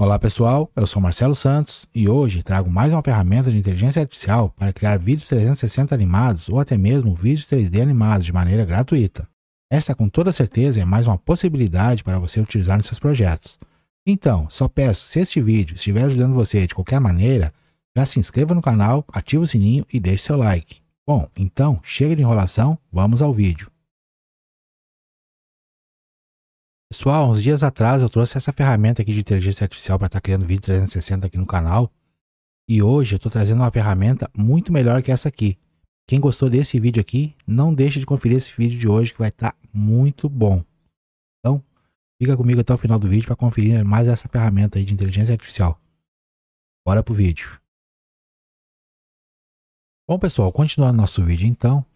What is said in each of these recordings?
Olá pessoal, eu sou Marcelo Santos e hoje trago mais uma ferramenta de inteligência artificial para criar vídeos 360 animados ou até mesmo vídeos 3D animados de maneira gratuita. Esta com toda certeza é mais uma possibilidade para você utilizar nos seus projetos. Então, só peço, se este vídeo estiver ajudando você de qualquer maneira, já se inscreva no canal, ative o sininho e deixe seu like. Bom, então chega de enrolação, vamos ao vídeo. Pessoal, uns dias atrás eu trouxe essa ferramenta aqui de inteligência artificial para estar tá criando vídeo 360 aqui no canal. E hoje eu estou trazendo uma ferramenta muito melhor que essa aqui. Quem gostou desse vídeo aqui, não deixe de conferir esse vídeo de hoje que vai estar tá muito bom. Então, fica comigo até o final do vídeo para conferir mais essa ferramenta aí de inteligência artificial. Bora pro vídeo. Bom pessoal, continuando nosso vídeo então,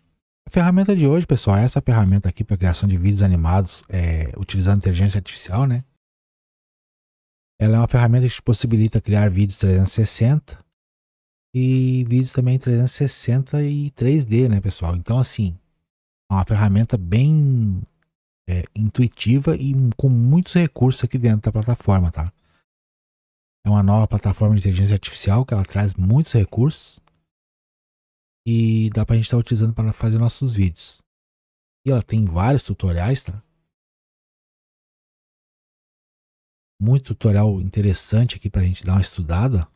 a ferramenta de hoje, pessoal, é essa ferramenta aqui para criação de vídeos animados é, utilizando inteligência artificial, né? Ela é uma ferramenta que te possibilita criar vídeos 360 e vídeos também 360 e 3D, né, pessoal? Então, assim, é uma ferramenta bem é, intuitiva e com muitos recursos aqui dentro da plataforma, tá? É uma nova plataforma de inteligência artificial que ela traz muitos recursos e dá pra gente estar tá utilizando para fazer nossos vídeos. E ela tem vários tutoriais, tá? Muito tutorial interessante aqui pra gente dar uma estudada.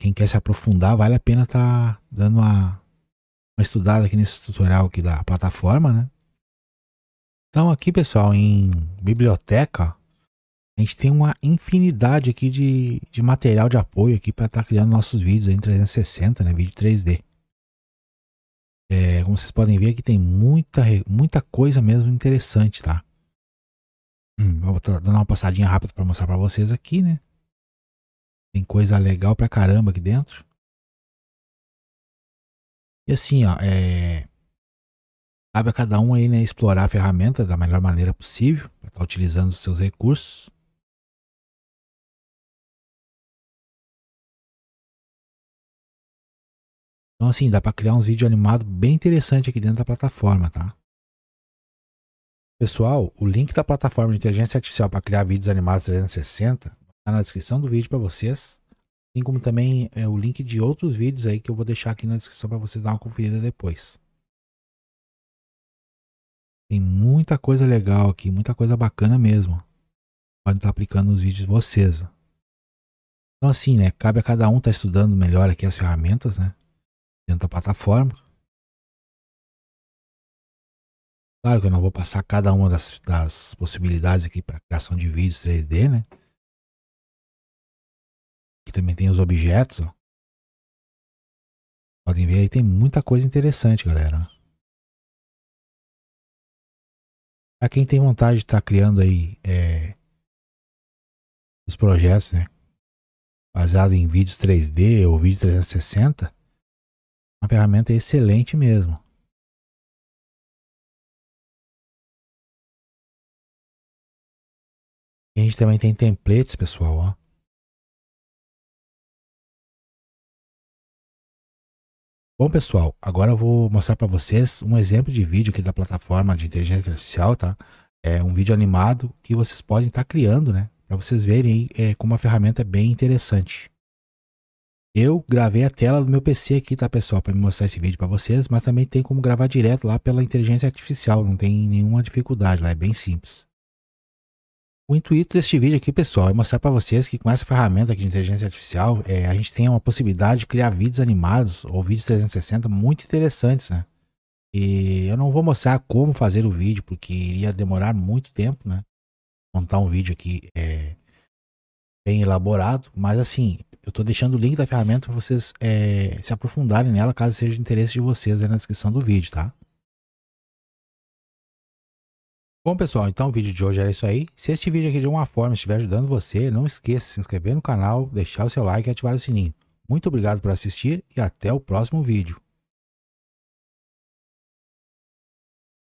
Quem quer se aprofundar, vale a pena tá dando uma, uma estudada aqui nesse tutorial aqui da plataforma, né? Então aqui pessoal, em biblioteca, a gente tem uma infinidade aqui de, de material de apoio aqui para estar tá criando nossos vídeos em 360, né? Vídeo 3D. É, como vocês podem ver aqui tem muita, muita coisa mesmo interessante, tá? Hum, vou dar uma passadinha rápida para mostrar para vocês aqui, né? Tem coisa legal pra caramba aqui dentro. E assim, ó, é... Cabe a cada um aí, né, explorar a ferramenta da melhor maneira possível, para estar tá utilizando os seus recursos. Então assim, dá para criar uns vídeos animados bem interessantes aqui dentro da plataforma, tá? Pessoal, o link da plataforma de inteligência artificial para criar vídeos animados 360 está na descrição do vídeo para vocês, assim como também é, o link de outros vídeos aí que eu vou deixar aqui na descrição para vocês dar uma conferida depois. Tem muita coisa legal aqui, muita coisa bacana mesmo. Podem estar tá aplicando nos vídeos de vocês. Então assim, né, cabe a cada um estar tá estudando melhor aqui as ferramentas, né? dentro da plataforma. Claro que eu não vou passar cada uma das, das possibilidades aqui para criação de vídeos 3D, né? Aqui também tem os objetos, ó. Podem ver aí, tem muita coisa interessante, galera. Para quem tem vontade de estar tá criando aí é, os projetos, né? Baseado em vídeos 3D ou vídeo 360, uma ferramenta é excelente mesmo. E a gente também tem templates, pessoal, ó. Bom, pessoal, agora eu vou mostrar para vocês um exemplo de vídeo aqui da plataforma de inteligência artificial, tá? É um vídeo animado que vocês podem estar tá criando, né? Para vocês verem aí é, como a ferramenta é bem interessante. Eu gravei a tela do meu PC aqui, tá, pessoal, para mostrar esse vídeo para vocês, mas também tem como gravar direto lá pela inteligência artificial, não tem nenhuma dificuldade lá, é bem simples. O intuito deste vídeo aqui, pessoal, é mostrar para vocês que com essa ferramenta aqui de inteligência artificial, é, a gente tem uma possibilidade de criar vídeos animados ou vídeos 360 muito interessantes, né? E eu não vou mostrar como fazer o vídeo, porque iria demorar muito tempo, né? Montar um vídeo aqui é, bem elaborado, mas assim, eu estou deixando o link da ferramenta para vocês é, se aprofundarem nela, caso seja de interesse de vocês aí na descrição do vídeo, tá? Bom pessoal, então o vídeo de hoje era isso aí. Se este vídeo aqui de alguma forma estiver ajudando você, não esqueça de se inscrever no canal, deixar o seu like e ativar o sininho. Muito obrigado por assistir e até o próximo vídeo.